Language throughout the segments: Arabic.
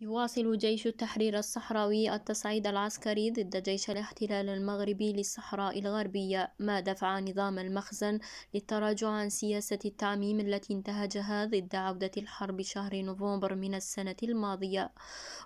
يواصل جيش التحرير الصحراوي التصعيد العسكري ضد جيش الاحتلال المغربي للصحراء الغربية ما دفع نظام المخزن للتراجع عن سياسة التعميم التي انتهجها ضد عودة الحرب شهر نوفمبر من السنة الماضية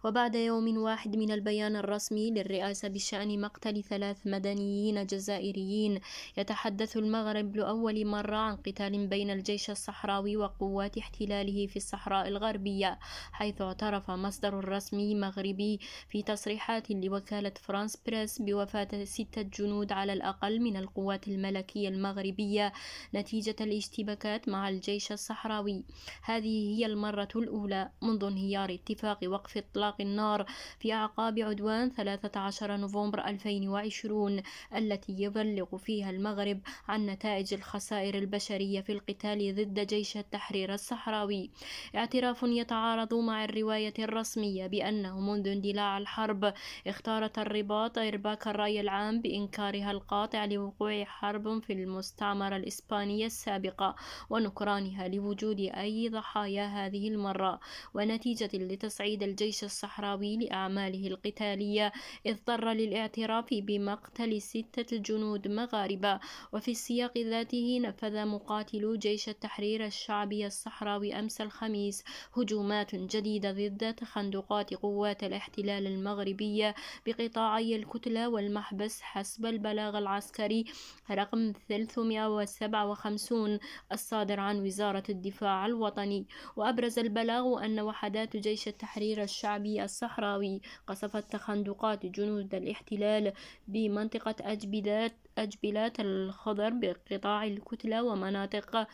وبعد يوم واحد من البيان الرسمي للرئاسة بشأن مقتل ثلاث مدنيين جزائريين يتحدث المغرب لأول مرة عن قتال بين الجيش الصحراوي وقوات احتلاله في الصحراء الغربية حيث اعترف مصر مصدر رسمي مغربي في تصريحات لوكالة فرانس بريس بوفاة ستة جنود على الأقل من القوات الملكية المغربية نتيجة الاشتباكات مع الجيش الصحراوي هذه هي المرة الأولى منذ انهيار اتفاق وقف إطلاق النار في أعقاب عدوان 13 نوفمبر 2020 التي يبلغ فيها المغرب عن نتائج الخسائر البشرية في القتال ضد جيش التحرير الصحراوي اعتراف يتعارض مع الرواية الرسمية رسمية بأنه منذ اندلاع الحرب اختارت الرباط إرباك الرأي العام بإنكارها القاطع لوقوع حرب في المستعمرة الإسبانية السابقة ونكرانها لوجود أي ضحايا هذه المرة ونتيجة لتصعيد الجيش الصحراوي لأعماله القتالية اضطر للاعتراف بمقتل ستة جنود مغاربة وفي السياق ذاته نفذ مقاتلو جيش التحرير الشعبي الصحراوي أمس الخميس هجومات جديدة ضد تخ صندوقات قوات الاحتلال المغربية بقطاعي الكتلة والمحبس حسب البلاغ العسكري رقم 357 الصادر عن وزارة الدفاع الوطني وأبرز البلاغ أن وحدات جيش التحرير الشعبي الصحراوي قصفت تخندقات جنود الاحتلال بمنطقة أجبلات أجبلات الخضر بقطاع الكتلة ومناطق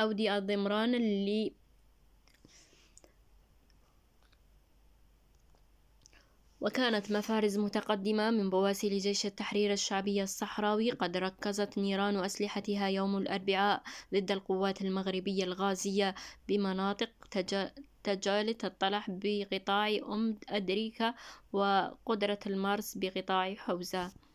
أودية الضمران اللي وكانت مفارز متقدمة من بواسل جيش التحرير الشعبي الصحراوي قد ركزت نيران أسلحتها يوم الأربعاء ضد القوات المغربية الغازية بمناطق تج... تجالت الطلح بقطاع أم أدريكا وقدرة المارس بقطاع حوزة